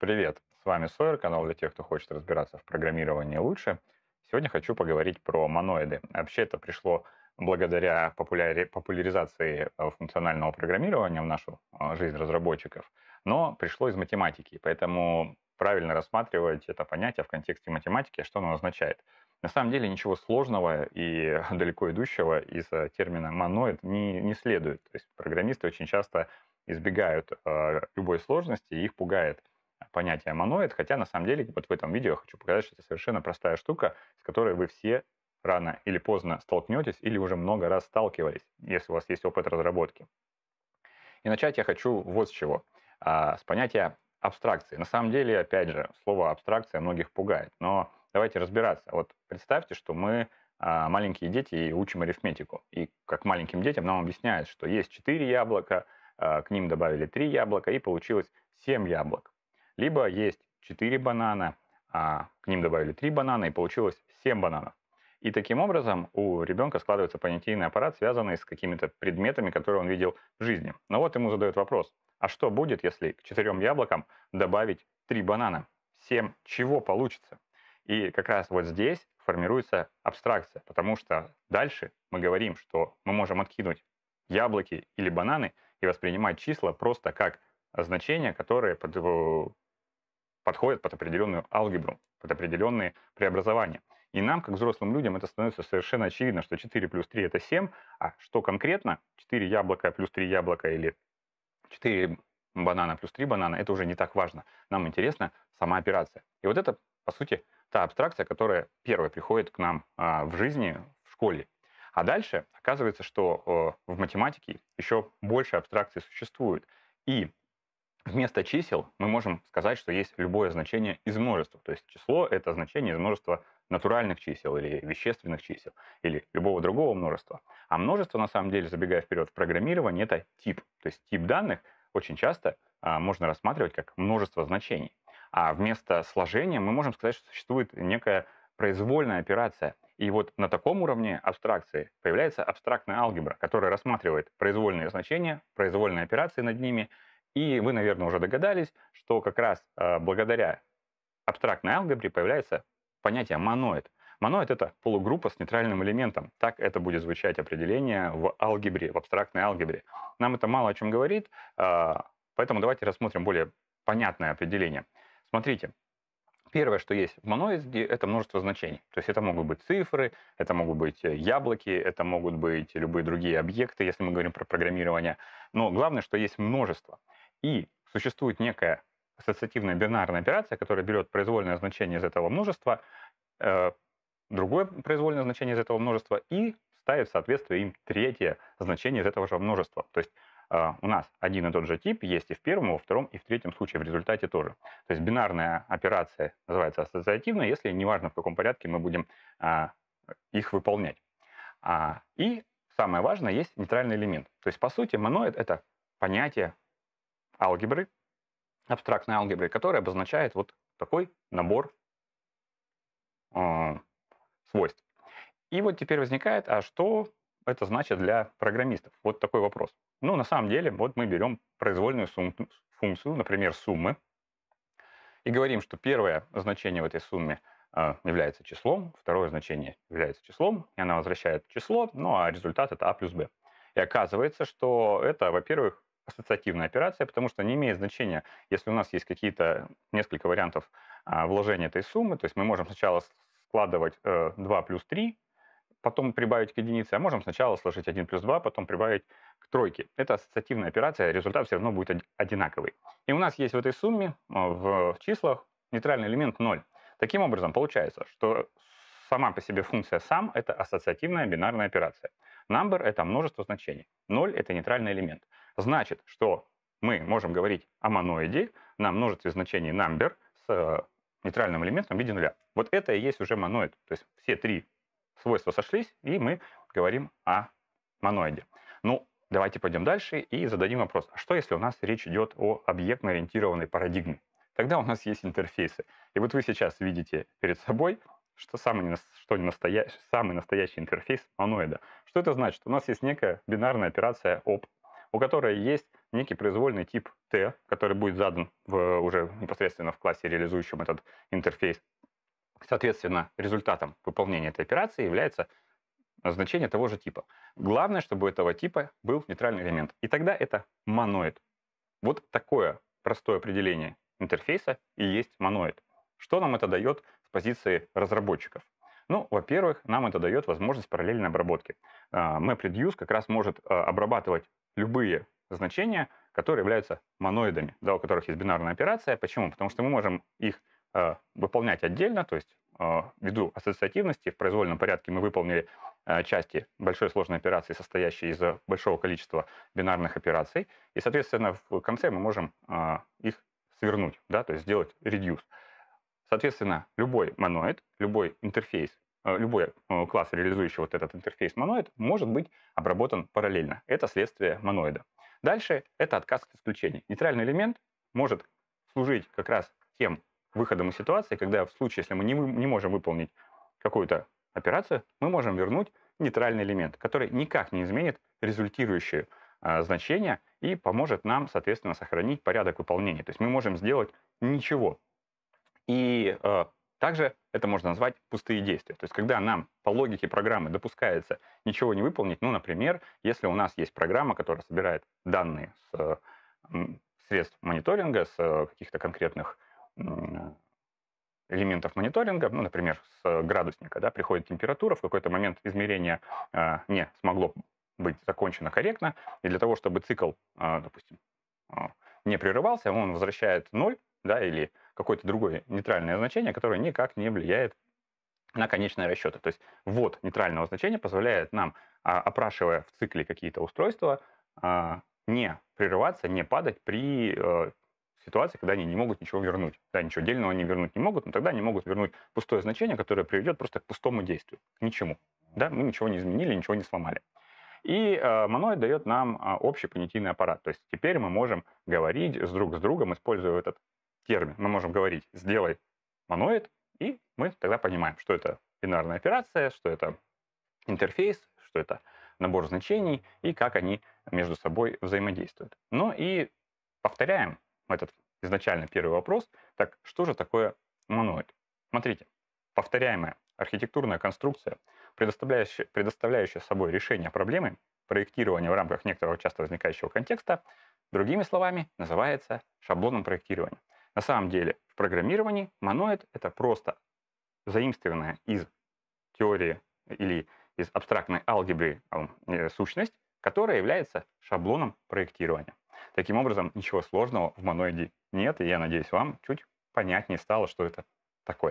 Привет, с вами Сойер, канал для тех, кто хочет разбираться в программировании лучше. Сегодня хочу поговорить про моноиды. Вообще это пришло благодаря популяри... популяризации э, функционального программирования в нашу э, жизнь разработчиков, но пришло из математики, поэтому правильно рассматривать это понятие в контексте математики, что оно означает. На самом деле ничего сложного и далеко идущего из э, термина моноид не, не следует. То есть программисты очень часто избегают э, любой сложности, и их пугает понятие моноид, хотя на самом деле вот в этом видео я хочу показать, что это совершенно простая штука, с которой вы все рано или поздно столкнетесь или уже много раз сталкивались, если у вас есть опыт разработки. И начать я хочу вот с чего. А, с понятия абстракции. На самом деле, опять же, слово абстракция многих пугает, но давайте разбираться. Вот представьте, что мы а, маленькие дети и учим арифметику. И как маленьким детям нам объясняют, что есть 4 яблока, а, к ним добавили 3 яблока, и получилось 7 яблок. Либо есть 4 банана, а к ним добавили 3 банана и получилось 7 бананов. И таким образом у ребенка складывается понятийный аппарат, связанный с какими-то предметами, которые он видел в жизни. Но вот ему задают вопрос, а что будет, если к четырем яблокам добавить три банана? Всем чего получится? И как раз вот здесь формируется абстракция, потому что дальше мы говорим, что мы можем откинуть яблоки или бананы и воспринимать числа просто как значения, которые э, подходят под определенную алгебру, под определенные преобразования. И нам, как взрослым людям, это становится совершенно очевидно, что 4 плюс 3 это 7, а что конкретно 4 яблока плюс 3 яблока или 4 банана плюс 3 банана, это уже не так важно. Нам интересна сама операция. И вот это, по сути, та абстракция, которая первая приходит к нам а, в жизни, в школе. А дальше оказывается, что э, в математике еще больше абстракций существует. И Вместо чисел мы можем сказать, что есть любое значение из множества. То есть число — это значение из множества натуральных чисел или вещественных чисел, или любого другого множества. А множество, на самом деле, забегая вперед в программировании, это тип. То есть тип данных очень часто а, можно рассматривать как множество значений. А вместо сложения мы можем сказать, что существует некая произвольная операция. И вот на таком уровне абстракции появляется абстрактная алгебра, которая рассматривает произвольные значения, произвольные операции над ними — и вы, наверное, уже догадались, что как раз а, благодаря абстрактной алгебре появляется понятие моноид. Моноид — это полугруппа с нейтральным элементом. Так это будет звучать определение в алгебре, в абстрактной алгебре. Нам это мало о чем говорит, а, поэтому давайте рассмотрим более понятное определение. Смотрите, первое, что есть в моноиде, это множество значений. То есть это могут быть цифры, это могут быть э, яблоки, это могут быть любые другие объекты, если мы говорим про программирование. Но главное, что есть множество — и существует некая ассоциативная бинарная операция, которая берет произвольное значение из этого множества, э, другое произвольное значение из этого множества и ставит в соответствие им третье значение из этого же множества. То есть э, у нас один и тот же тип есть и в первом, и во втором, и в третьем случае в результате тоже. То есть бинарная операция называется ассоциативной, если неважно в каком порядке мы будем э, их выполнять. А, и самое важное, есть нейтральный элемент. То есть, по сути, моноид — это понятие алгебры, абстрактной алгебры, которая обозначает вот такой набор э, свойств. И вот теперь возникает, а что это значит для программистов? Вот такой вопрос. Ну, на самом деле, вот мы берем произвольную сумм, функцию, например, суммы, и говорим, что первое значение в этой сумме э, является числом, второе значение является числом, и она возвращает число, ну а результат это а плюс b. И оказывается, что это, во-первых, ассоциативная операция, потому что не имеет значения, если у нас есть какие-то несколько вариантов а, вложения этой суммы, то есть мы можем сначала складывать э, 2 плюс 3, потом прибавить к единице, а можем сначала сложить 1 плюс 2, потом прибавить к тройке. Это ассоциативная операция, результат все равно будет одинаковый. И у нас есть в этой сумме, а, в числах, нейтральный элемент 0. Таким образом, получается, что сама по себе функция сам — это ассоциативная бинарная операция. Number — это множество значений. 0 — это нейтральный элемент. Значит, что мы можем говорить о моноиде на множестве значений number с э, нейтральным элементом в виде нуля. Вот это и есть уже моноид. То есть все три свойства сошлись, и мы говорим о моноиде. Ну, давайте пойдем дальше и зададим вопрос, а что если у нас речь идет о объектно-ориентированной парадигме? Тогда у нас есть интерфейсы. И вот вы сейчас видите перед собой, что самый, что не настоящий, самый настоящий интерфейс моноида. Что это значит? У нас есть некая бинарная операция об у которой есть некий произвольный тип T, который будет задан в, уже непосредственно в классе, реализующем этот интерфейс. Соответственно, результатом выполнения этой операции является значение того же типа. Главное, чтобы у этого типа был нейтральный элемент. И тогда это моноид. Вот такое простое определение интерфейса и есть моноид. Что нам это дает с позиции разработчиков? Ну, во-первых, нам это дает возможность параллельной обработки. А, MapReduce как раз может а, обрабатывать любые значения, которые являются моноидами, да, у которых есть бинарная операция. Почему? Потому что мы можем их э, выполнять отдельно, то есть э, ввиду ассоциативности в произвольном порядке мы выполнили э, части большой сложной операции, состоящей из э, большого количества бинарных операций, и, соответственно, в конце мы можем э, их свернуть, да, то есть сделать reduce. Соответственно, любой моноид, любой интерфейс Э, любой э, класс, реализующий вот этот интерфейс моноид, может быть обработан параллельно. Это следствие моноида. Дальше это отказ от исключений. Нейтральный элемент может служить как раз тем выходом из ситуации, когда в случае, если мы не, не можем выполнить какую-то операцию, мы можем вернуть нейтральный элемент, который никак не изменит результирующее а, значение и поможет нам, соответственно, сохранить порядок выполнения. То есть мы можем сделать ничего. И а, также это можно назвать пустые действия. То есть, когда нам по логике программы допускается ничего не выполнить, ну, например, если у нас есть программа, которая собирает данные с средств мониторинга, с каких-то конкретных элементов мониторинга, ну, например, с градусника, да, приходит температура, в какой-то момент измерение э, не смогло быть закончено корректно, и для того, чтобы цикл, э, допустим, э, не прерывался, он возвращает ноль, да, или какое-то другое нейтральное значение, которое никак не влияет на конечные расчеты. То есть вот нейтрального значения позволяет нам, а, опрашивая в цикле какие-то устройства, а, не прерываться, не падать при э, ситуации, когда они не могут ничего вернуть. Да, ничего отдельного они вернуть не могут, но тогда они могут вернуть пустое значение, которое приведет просто к пустому действию, к ничему. Да, мы ничего не изменили, ничего не сломали. И э, моноид дает нам э, общий понятийный аппарат. То есть теперь мы можем говорить с друг с другом, используя этот термин. Мы можем говорить «сделай моноид», и мы тогда понимаем, что это бинарная операция, что это интерфейс, что это набор значений и как они между собой взаимодействуют. Ну и повторяем этот изначально первый вопрос. Так что же такое моноид? Смотрите, повторяемая архитектурная конструкция, предоставляющая, предоставляющая собой решение проблемы, проектирования в рамках некоторого часто возникающего контекста, другими словами, называется шаблоном проектирования. На самом деле в программировании моноид — это просто заимствованная из теории или из абстрактной алгебры э, сущность, которая является шаблоном проектирования. Таким образом, ничего сложного в моноиде нет, и я надеюсь, вам чуть понятнее стало, что это такое.